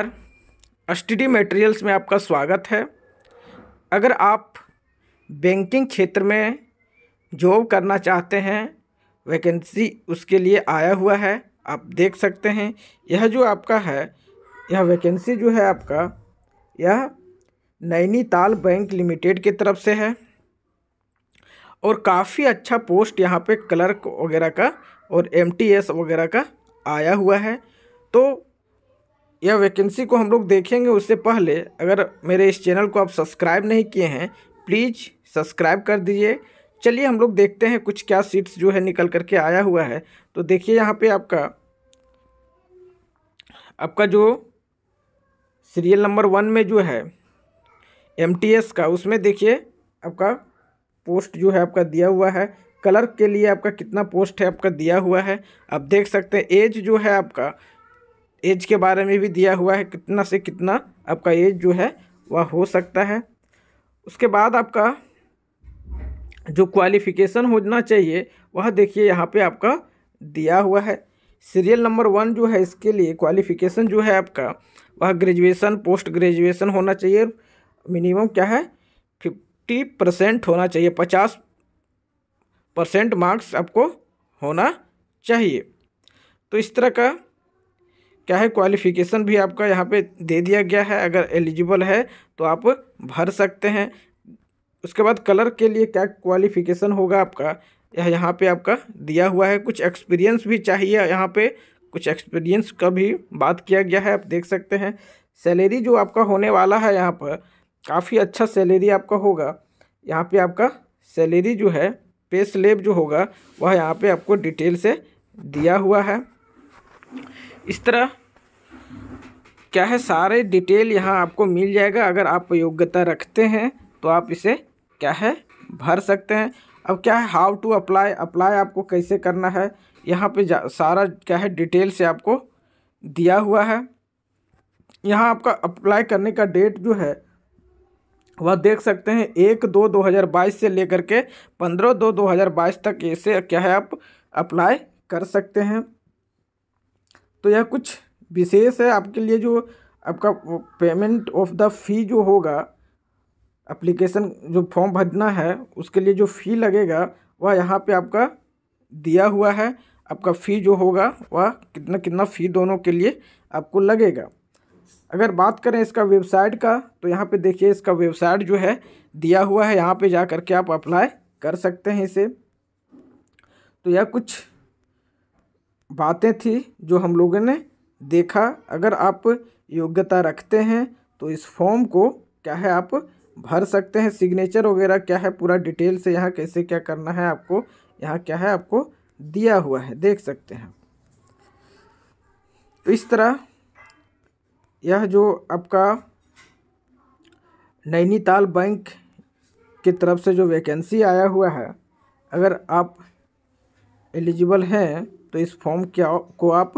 study materials में आपका स्वागत है अगर आप बैंकिंग क्षेत्र में जॉब करना चाहते हैं वैकेंसी उसके लिए आया हुआ है आप देख सकते हैं यह जो आपका है यह वैकेंसी जो है आपका यह नैनीताल बैंक लिमिटेड की तरफ से है और काफ़ी अच्छा पोस्ट यहाँ पे क्लर्क वगैरह का और एमटीएस वगैरह का आया हुआ है तो यह वैकेंसी को हम लोग देखेंगे उससे पहले अगर मेरे इस चैनल को आप सब्सक्राइब नहीं किए हैं प्लीज़ सब्सक्राइब कर दीजिए चलिए हम लोग देखते हैं कुछ क्या सीट्स जो है निकल करके आया हुआ है तो देखिए यहाँ पे आपका आपका जो सीरियल नंबर वन में जो है एम का उसमें देखिए आपका पोस्ट जो है आपका दिया हुआ है कलर के लिए आपका कितना पोस्ट है आपका दिया हुआ है आप देख सकते हैं एज जो है आपका एज के बारे में भी दिया हुआ है कितना से कितना आपका एज जो है वह हो सकता है उसके बाद आपका जो क्वालिफ़िकेशन होना चाहिए वह देखिए यहाँ पे आपका दिया हुआ है सीरियल नंबर वन जो है इसके लिए क्वालिफ़िकेशन जो है आपका वह ग्रेजुएशन पोस्ट ग्रेजुएशन होना चाहिए मिनिमम क्या है फिफ्टी परसेंट होना चाहिए पचास परसेंट मार्क्स आपको होना चाहिए तो इस तरह का क्या है क्वालिफ़िकेशन भी आपका यहाँ पे दे दिया गया है अगर एलिजिबल है तो आप भर सकते हैं उसके बाद कलर के लिए क्या क्वालिफ़िकेशन होगा आपका यह यहाँ पे आपका दिया हुआ है कुछ एक्सपीरियंस भी चाहिए यहाँ पे कुछ एक्सपीरियंस का भी बात किया गया है आप देख सकते हैं सैलरी जो आपका होने वाला है यहाँ पर काफ़ी अच्छा सैलरी आपका होगा यहाँ पर आपका सैलरी जो है पे स्लेब जो होगा वह यहाँ पर आपको डिटेल से दिया हुआ है इस तरह क्या है सारे डिटेल यहाँ आपको मिल जाएगा अगर आप योग्यता रखते हैं तो आप इसे क्या है भर सकते हैं अब क्या है हाउ टू अप्लाई अप्लाई आपको कैसे करना है यहाँ पे सारा क्या है डिटेल से आपको दिया हुआ है यहाँ आपका अप्लाई करने का डेट जो है वह देख सकते हैं एक दो दो हज़ार बाईस से लेकर के पंद्रह दो दो हज़ार बाईस तक इसे क्या है आप अप्लाई कर सकते हैं तो यह कुछ विशेष है आपके लिए जो आपका पेमेंट ऑफ द फ़ी जो होगा एप्लीकेशन जो फॉर्म भरना है उसके लिए जो फ़ी लगेगा वह यहाँ पे आपका दिया हुआ है आपका फ़ी जो होगा वह कितना कितना फ़ी दोनों के लिए आपको लगेगा अगर बात करें इसका वेबसाइट का तो यहाँ पे देखिए इसका वेबसाइट जो है दिया हुआ है यहाँ पे जा करके आप अप्लाई कर सकते हैं इसे तो यह कुछ बातें थी जो हम लोगों ने देखा अगर आप योग्यता रखते हैं तो इस फॉर्म को क्या है आप भर सकते हैं सिग्नेचर वगैरह क्या है पूरा डिटेल से यहाँ कैसे क्या करना है आपको यहाँ क्या है आपको दिया हुआ है देख सकते हैं तो इस तरह यह जो आपका नैनीताल बैंक की तरफ से जो वैकेंसी आया हुआ है अगर आप एलिजिबल हैं तो इस फॉर्म क्या को आप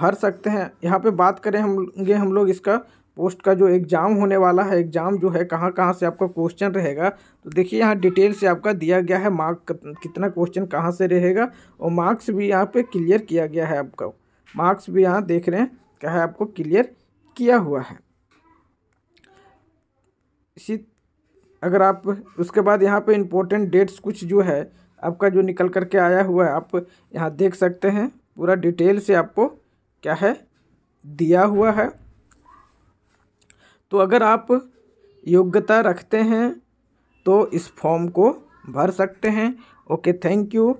भर सकते हैं यहाँ पे बात करें हम ये हम लोग इसका पोस्ट का जो एग्ज़ाम होने वाला है एग्ज़ाम जो है कहाँ कहाँ से आपका क्वेश्चन रहेगा तो देखिए यहाँ डिटेल से आपका दिया गया है मार्क कितना क्वेश्चन कहाँ से रहेगा और मार्क्स भी यहाँ पे क्लियर किया गया है आपका मार्क्स भी यहाँ देख रहे हैं क्या है आपको क्लियर किया हुआ है इसी अगर आप उसके बाद यहाँ पर इम्पोर्टेंट डेट्स कुछ जो है आपका जो निकल करके आया हुआ है आप यहाँ देख सकते हैं पूरा डिटेल से आपको क्या है दिया हुआ है तो अगर आप योग्यता रखते हैं तो इस फॉर्म को भर सकते हैं ओके थैंक यू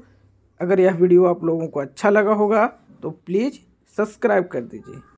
अगर यह वीडियो आप लोगों को अच्छा लगा होगा तो प्लीज़ सब्सक्राइब कर दीजिए